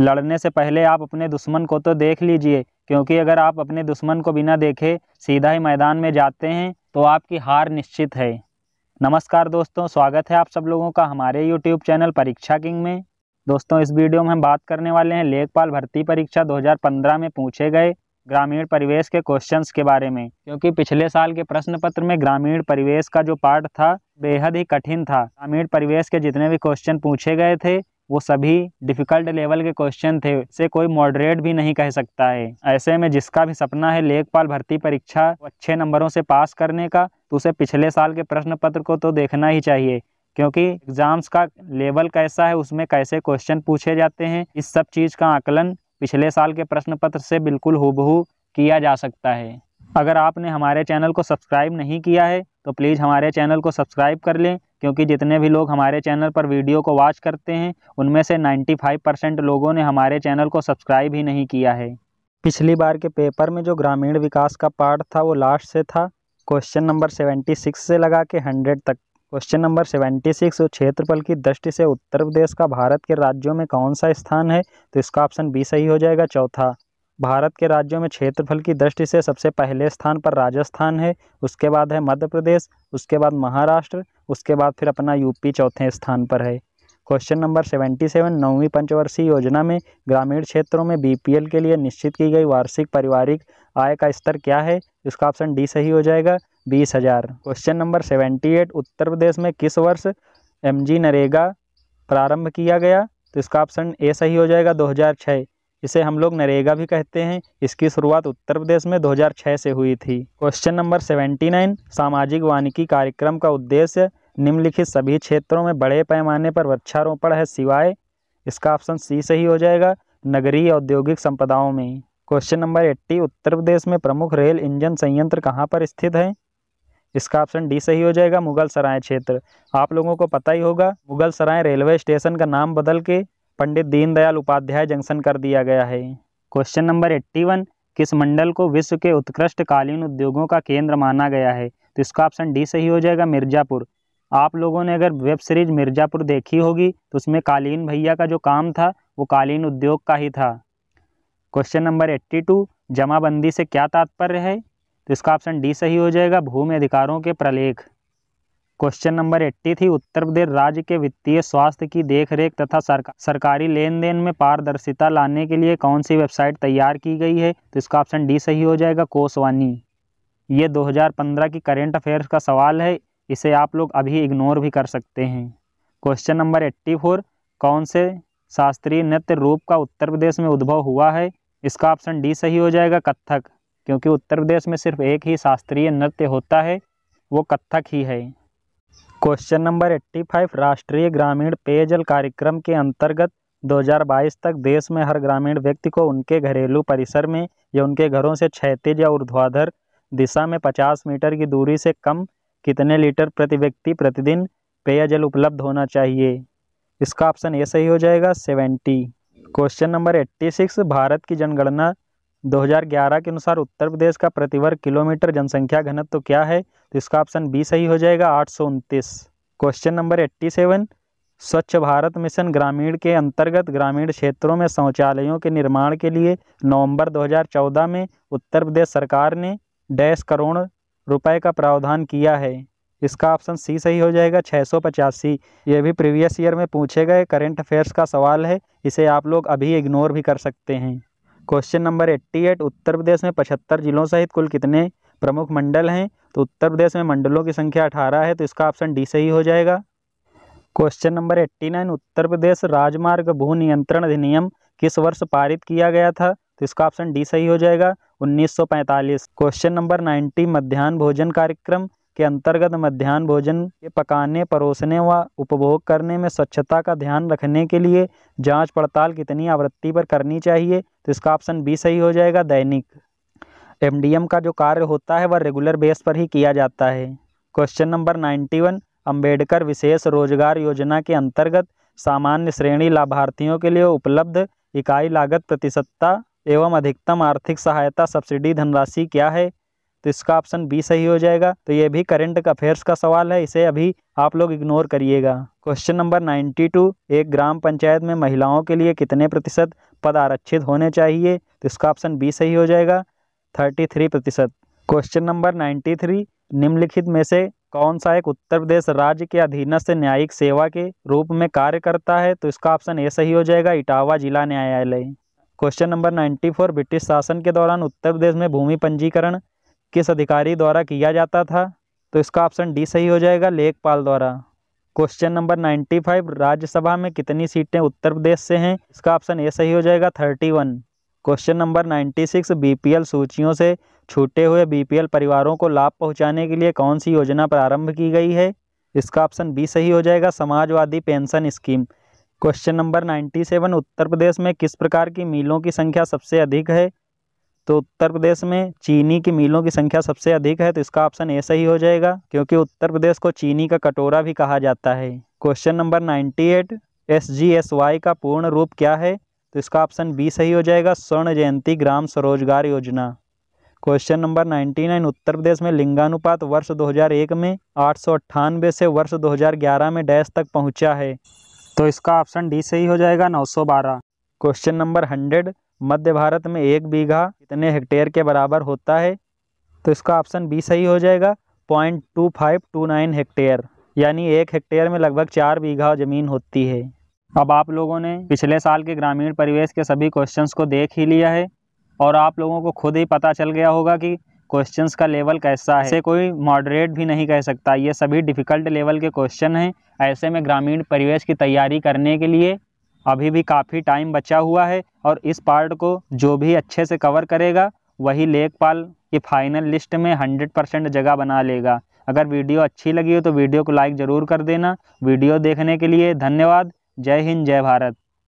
लड़ने से पहले आप अपने दुश्मन को तो देख लीजिए क्योंकि अगर आप अपने दुश्मन को बिना देखे सीधा ही मैदान में जाते हैं तो आपकी हार निश्चित है नमस्कार दोस्तों स्वागत है आप सब लोगों का हमारे यूट्यूब चैनल परीक्षा किंग में दोस्तों इस वीडियो में हम बात करने वाले हैं लेखपाल भर्ती परीक्षा 2015 में पूछे गए ग्रामीण परिवेश के क्वेश्चंस के बारे में क्योंकि पिछले साल के प्रश्न पत्र में ग्रामीण परिवेश का जो पार्ट था बेहद ही कठिन था ग्रामीण परिवेश के जितने भी क्वेश्चन पूछे गए थे वो सभी डिफ़िकल्ट लेवल के क्वेश्चन थे से कोई मॉडरेट भी नहीं कह सकता है ऐसे में जिसका भी सपना है लेखपाल भर्ती परीक्षा अच्छे नंबरों से पास करने का तो उसे पिछले साल के प्रश्न पत्र को तो देखना ही चाहिए क्योंकि एग्ज़ाम्स का लेवल कैसा है उसमें कैसे क्वेश्चन पूछे जाते हैं इस सब चीज़ का आकलन पिछले साल के प्रश्न पत्र से बिल्कुल हूबहू किया जा सकता है अगर आपने हमारे चैनल को सब्सक्राइब नहीं किया है तो प्लीज़ हमारे चैनल को सब्सक्राइब कर लें क्योंकि जितने भी लोग हमारे चैनल पर वीडियो को वॉच करते हैं उनमें से 95 परसेंट लोगों ने हमारे चैनल को सब्सक्राइब ही नहीं किया है पिछली बार के पेपर में जो ग्रामीण विकास का पार्ट था वो लास्ट से था क्वेश्चन नंबर सेवेंटी सिक्स से लगा के हंड्रेड तक क्वेश्चन नंबर सेवेंटी सिक्स क्षेत्रफल की दृष्टि से उत्तर प्रदेश का भारत के राज्यों में कौन सा स्थान है तो इसका ऑप्शन बी सही हो जाएगा चौथा भारत के राज्यों में क्षेत्रफल की दृष्टि से सबसे पहले स्थान पर राजस्थान है उसके बाद है मध्य प्रदेश उसके बाद महाराष्ट्र उसके बाद फिर अपना यूपी चौथे स्थान पर है क्वेश्चन नंबर सेवेंटी सेवन नौवीं पंचवर्षीय योजना में ग्रामीण क्षेत्रों में बीपीएल के लिए निश्चित की गई वार्षिक पारिवारिक आय का स्तर क्या है इसका ऑप्शन डी सही हो जाएगा बीस हजार question number seventy eight Uttar Pradesh में किस वर्ष एमजी नरेगा प्रारंभ किया गया तो इसका ऑप्शन ए सही हो जाएगा छः इसे हम लोग नरेगा भी कहते हैं इसकी शुरुआत उत्तर प्रदेश में 2006 से हुई थी क्वेश्चन नंबर 79 सामाजिक वानिकी कार्यक्रम का उद्देश्य निम्नलिखित सभी क्षेत्रों में बड़े पैमाने पर वृक्षारोपण है सिवाय इसका ऑप्शन सी सही हो जाएगा नगरीय औद्योगिक संपदाओं में question number eighty Uttar Pradesh में प्रमुख रेल इंजन संयंत्र कहाँ पर स्थित है इसका ऑप्शन डी सही हो जाएगा मुगल सराय क्षेत्र आप लोगों को पता ही होगा मुगल सराय रेलवे स्टेशन का नाम बदल के पंडित दीनदयाल उपाध्याय जंक्शन कर दिया गया है क्वेश्चन नंबर एट्टी वन किस मंडल को विश्व के उत्कृष्ट कालीन उद्योगों का केंद्र माना गया है तो इसका ऑप्शन डी सही हो जाएगा मिर्ज़ापुर आप लोगों ने अगर वेब सीरीज मिर्ज़ापुर देखी होगी तो उसमें कालीन भैया का जो काम था वो कालीन उद्योग का ही था क्वेश्चन नंबर एट्टी टू जमाबंदी से क्या तात्पर्य है तो इसका ऑप्शन डी सही हो जाएगा भूमि अधिकारों के प्रलेख क्वेश्चन नंबर एट्टी थी उत्तर प्रदेश राज्य के वित्तीय स्वास्थ्य की देखरेख तथा सरका, सरकारी लेन देन में पारदर्शिता लाने के लिए कौन सी वेबसाइट तैयार की गई है तो इसका ऑप्शन डी सही हो जाएगा कोसवानी ये 2015 की करेंट अफेयर्स का सवाल है इसे आप लोग अभी इग्नोर भी कर सकते हैं क्वेश्चन नंबर एट्टी फोर कौन से शास्त्रीय नृत्य रूप का उत्तर प्रदेश में उद्भव हुआ है इसका ऑप्शन डी सही हो जाएगा कत्थक क्योंकि उत्तर प्रदेश में सिर्फ एक ही शास्त्रीय नृत्य होता है वो कत्थक ही है क्वेश्चन नंबर एट्टी फाइव राष्ट्रीय ग्रामीण पेयजल कार्यक्रम के अंतर्गत 2022 तक देश में हर ग्रामीण व्यक्ति को उनके घरेलू परिसर में या उनके घरों से क्षेत्र या ऊर्ध्वाधर दिशा में 50 मीटर की दूरी से कम कितने लीटर प्रति व्यक्ति प्रतिदिन पेयजल उपलब्ध होना चाहिए इसका ऑप्शन ए सही हो जाएगा seventy question number eighty six Bharat की जनगणना 2011 के अनुसार उत्तर प्रदेश का प्रति वर्ग किलोमीटर जनसंख्या घनत्व तो क्या है तो इसका ऑप्शन बी सही हो जाएगा आठ क्वेश्चन नंबर एट्टी सेवन स्वच्छ भारत मिशन ग्रामीण के अंतर्गत ग्रामीण क्षेत्रों में शौचालयों के निर्माण के लिए नवंबर 2014 में उत्तर प्रदेश सरकार ने डैश करोड़ रुपए का प्रावधान किया है इसका ऑप्शन सी सही हो जाएगा छः सौ पचासी ये भी प्रीवियस ईयर में पूछे गए करंट अफेयर्स का सवाल है इसे आप लोग अभी इग्नोर भी कर सकते हैं question number eighty eight Uttar Pradesh में पचहत्तर जिलों सहित कुल कितने प्रमुख मंडल हैं तो उत्तर प्रदेश में मंडलों की संख्या अठारह है तो इसका ऑप्शन डी सही हो जाएगा question number eighty nine Uttar Pradesh राजमार्ग भू नियंत्रण अधिनियम किस वर्ष पारित किया गया था तो इसका ऑप्शन डी सही हो जाएगा 1945 क्वेश्चन नंबर 90 मध्यान्ह भोजन कार्यक्रम के अंतर्गत मध्यान्ह भोजन के पकाने परोसने व उपभोग करने में स्वच्छता का ध्यान रखने के लिए जांच पड़ताल कितनी आवृत्ति पर करनी चाहिए तो इसका ऑप्शन बी सही हो जाएगा दैनिक एमडीएम का जो कार्य होता है वह रेगुलर बेस पर ही किया जाता है question number ninety one Ambedkar विशेष रोजगार योजना के अंतर्गत सामान्य श्रेणी लाभार्थियों के लिए उपलब्ध इकाई लागत प्रतिशतता एवं अधिकतम आर्थिक सहायता सब्सिडी धनराशि क्या है तो इसका ऑप्शन बी सही हो जाएगा तो ये भी करंट अफेयर्स का सवाल है इसे अभी आप लोग इग्नोर करिएगा क्वेश्चन नंबर 92 एक ग्राम पंचायत में महिलाओं के लिए कितने प्रतिशत पद आरक्षित होने चाहिए तो इसका ऑप्शन बी सही हो जाएगा 33 प्रतिशत क्वेश्चन नंबर 93 निम्नलिखित में से कौन सा एक उत्तर प्रदेश राज्य के अधीनस्थ न्यायिक सेवा के रूप में कार्य करता है तो इसका ऑप्शन ए सही हो जाएगा इटावा जिला न्यायालय क्वेश्चन नंबर 94 ब्रिटिश शासन के दौरान उत्तर प्रदेश में भूमि पंजीकरण किस अधिकारी द्वारा किया जाता था तो इसका ऑप्शन डी सही हो जाएगा लेखपाल द्वारा question number ninety five Rajya Sabha में कितनी सीटें उत्तर प्रदेश से हैं इसका ऑप्शन ए सही हो जाएगा thirty one question number ninety six BPL सूचियों से छूटे हुए बीपीएल परिवारों को लाभ पहुंचाने के लिए कौन सी योजना प्रारंभ की गई है इसका ऑप्शन बी सही हो जाएगा Samajwadi pension scheme question number ninety seven Uttar Pradesh में किस प्रकार की मीलों की संख्या सबसे अधिक है तो उत्तर प्रदेश में चीनी की मिलों की संख्या सबसे अधिक है तो इसका ऑप्शन ए सही हो जाएगा क्योंकि उत्तर प्रदेश को चीनी का कटोरा भी कहा जाता है question number ninety eight S G S Y का पूर्ण रूप क्या है तो इसका ऑप्शन बी सही हो जाएगा स्वर्ण जयंती ग्राम स्वरोजगार योजना question number ninety nine Uttar Pradesh में लिंगानुपात वर्ष 2001 में आठ से वर्ष 2011 में डैश तक पहुंचा है तो इसका ऑप्शन डी सही हो जाएगा 912 क्वेश्चन नंबर हंड्रेड मध्य भारत में एक बीघा कितने हेक्टेयर के बराबर होता है तो इसका ऑप्शन बी सही हो जाएगा point two five two nine hectare यानी एक हेक्टेयर में लगभग चार बीघा ज़मीन होती है अब आप लोगों ने पिछले साल के ग्रामीण परिवेश के सभी क्वेश्चंस को देख ही लिया है और आप लोगों को खुद ही पता चल गया होगा कि क्वेश्चंस का लेवल कैसा है इसे कोई मॉडरेट भी नहीं कह सकता ये सभी डिफ़िकल्ट लेवल के क्वेश्चन हैं ऐसे में ग्रामीण परिवेश की तैयारी करने के लिए अभी भी काफ़ी टाइम बचा हुआ है और इस पार्ट को जो भी अच्छे से कवर करेगा वही लेखपाल की फाइनल लिस्ट में हंड्रेड परसेंट जगह बना लेगा अगर वीडियो अच्छी लगी हो तो वीडियो को लाइक ज़रूर कर देना वीडियो देखने के लिए धन्यवाद जय हिंद जय भारत